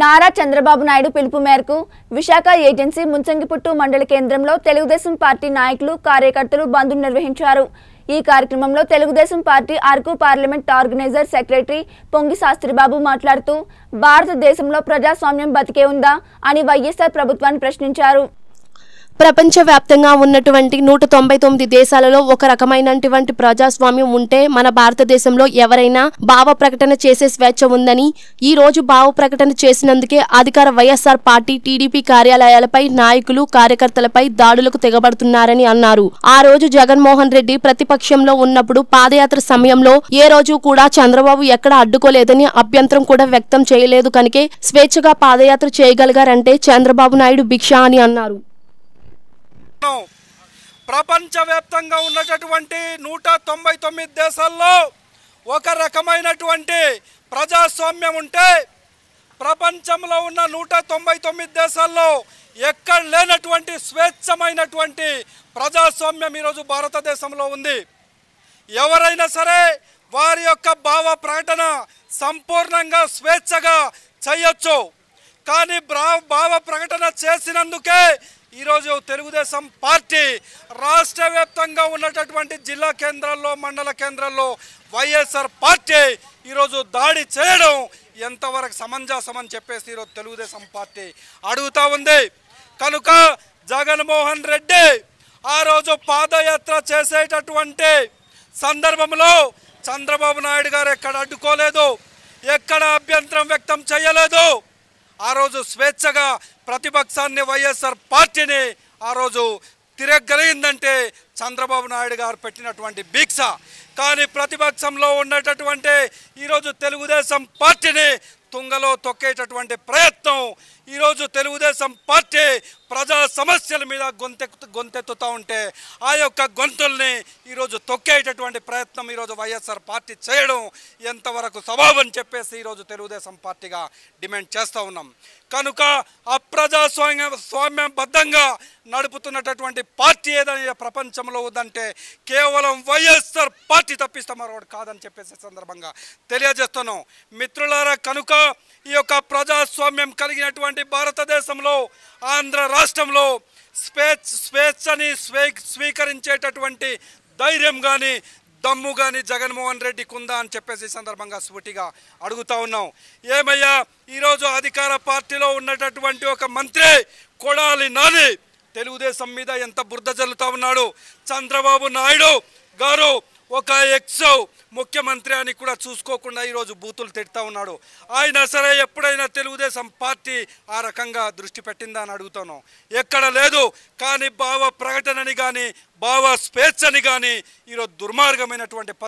నారా చంద్రబాబు నాయుడు పిలుపు మేరకు విశాఖ ఏజెన్సీ ముంచంగిపుట్టు మండల కేంద్రంలో తెలుగుదేశం పార్టీ నాయకులు కార్యకర్తలు బంద్ నిర్వహించారు ఈ కార్యక్రమంలో Telugu Desam party Araku parliament organiser secretary Pongi Shastribabu మాట్లాడుతూ భారతదేశంలో ప్రజాస్వామ్యం బతికే ఉందా అని వైఎస్ఆర్ ప్రభుత్వాన్ని ప్రశ్నించారు ప్రపంచవ్యాప్తంగా ఉన్నటువంటి నూట తొంభై తొమ్మిది దేశాలలో ఒక రకమైనటువంటి ప్రజాస్వామ్యం ఉంటే మన భారతదేశంలో ఎవరైనా భావ ప్రకటన చేసే స్వేచ్ఛ ఉందని ఈ రోజు భావ ప్రకటన చేసినందుకే అధికార వైఎస్ఆర్ పార్టీ టీడీపీ కార్యాలయాలపై నాయకులు కార్యకర్తలపై దాడులకు తెగబడుతున్నారని అన్నారు ఆ రోజు జగన్మోహన్ రెడ్డి ప్రతిపక్షంలో ఉన్నప్పుడు పాదయాత్ర సమయంలో ఏ రోజు కూడా చంద్రబాబు ఎక్కడ అడ్డుకోలేదని అభ్యంతరం కూడా వ్యక్తం చేయలేదు కనుకే స్వేచ్ఛగా పాదయాత్ర చేయగలిగారంటే చంద్రబాబు నాయుడు భిక్ష అని అన్నారు ప్రపంచవ్యాప్తంగా ఉన్నటువంటి నూట తొంభై తొమ్మిది దేశాల్లో ఒక రకమైనటువంటి ప్రజాస్వామ్యం ఉంటే ప్రపంచంలో ఉన్న నూట తొంభై తొమ్మిది దేశాల్లో ఎక్కడ లేనటువంటి స్వేచ్ఛమైనటువంటి ప్రజాస్వామ్యం ఈరోజు భారతదేశంలో ఉంది ఎవరైనా సరే వారి యొక్క భావ ప్రకటన సంపూర్ణంగా స్వేచ్ఛగా చేయొచ్చు కానీ భావ ప్రకటన చేసినందుకే ఈరోజు తెలుగుదేశం పార్టీ రాష్ట్ర వ్యాప్తంగా ఉన్నటటువంటి జిల్లా కేంద్రాల్లో మండల కేంద్రాల్లో వైఎస్ఆర్ పార్టీ ఈరోజు దాడి చేయడం ఎంతవరకు సమంజసం అని చెప్పేసి ఈరోజు తెలుగుదేశం పార్టీ అడుగుతూ ఉంది కనుక జగన్మోహన్ రెడ్డి ఆ రోజు పాదయాత్ర చేసేటటువంటి సందర్భంలో చంద్రబాబు నాయుడు గారు ఎక్కడ అడ్డుకోలేదు ఎక్కడ అభ్యంతరం వ్యక్తం చేయలేదు ఆ రోజు స్వేచ్ఛగా ప్రతిపక్షాన్ని వైఎస్ఆర్ పార్టీని ఆ రోజు తిరగలిగిందంటే చంద్రబాబు నాయుడు గారు పెట్టినటువంటి భీక్ష కానీ ప్రతిపక్షంలో ఉన్నటటువంటి ఈరోజు తెలుగుదేశం పార్టీని తుంగలో తొక్కేటటువంటి ప్రయత్నం ఈరోజు తెలుగుదేశం పార్టీ ప్రజా సమస్యల మీద గొంతెత్తు గొంతెత్తుతూ ఉంటే ఆ యొక్క గొంతుల్ని ఈరోజు తొక్కేటటువంటి ప్రయత్నం ఈరోజు వైఎస్ఆర్ పార్టీ చేయడం ఎంతవరకు స్వభావం చెప్పేసి ఈరోజు తెలుగుదేశం పార్టీగా డిమాండ్ చేస్తూ ఉన్నాం కనుక అప్రజాస్వామ్య స్వామ్యబద్ధంగా నడుపుతున్నటువంటి పార్టీ ఏదైనా ప్రపంచంలో ఉందంటే కేవలం వైఎస్ఆర్ పార్టీ తప్పిస్తే మరొకటి కాదని చెప్పేసి సందర్భంగా తెలియజేస్తున్నాం మిత్రులారా కనుక ఈ యొక్క ప్రజాస్వామ్యం కలిగినటువంటి భారతదేశంలో ఆంధ్ర రాష్ట్రంలో స్వేచ్ఛ స్వేచ్ఛని స్వే స్వీకరించేటటువంటి ధైర్యం కానీ దమ్ము కానీ జగన్మోహన్ రెడ్డికి ఉందా అని చెప్పేసి సందర్భంగా సూటిగా అడుగుతా ఉన్నాం ఏమయ్యా ఈరోజు అధికార పార్టీలో ఉన్నటటువంటి ఒక మంత్రి కొడాలి నాని తెలుగుదేశం మీద ఎంత బురద జల్లుతా ఉన్నాడు చంద్రబాబు నాయుడు గారు ఒక ఎక్స్ ముఖ్యమంత్రి అని కూడా చూసుకోకుండా ఈరోజు బూతులు తిడతా ఉన్నాడు ఆయన సరే ఎప్పుడైనా తెలుగుదేశం పార్టీ ఆ రకంగా దృష్టి పెట్టిందా అని అడుగుతాను ఎక్కడ లేదు కానీ భావ ప్రకటనని కానీ భావ అని కానీ ఈరోజు దుర్మార్గమైనటువంటి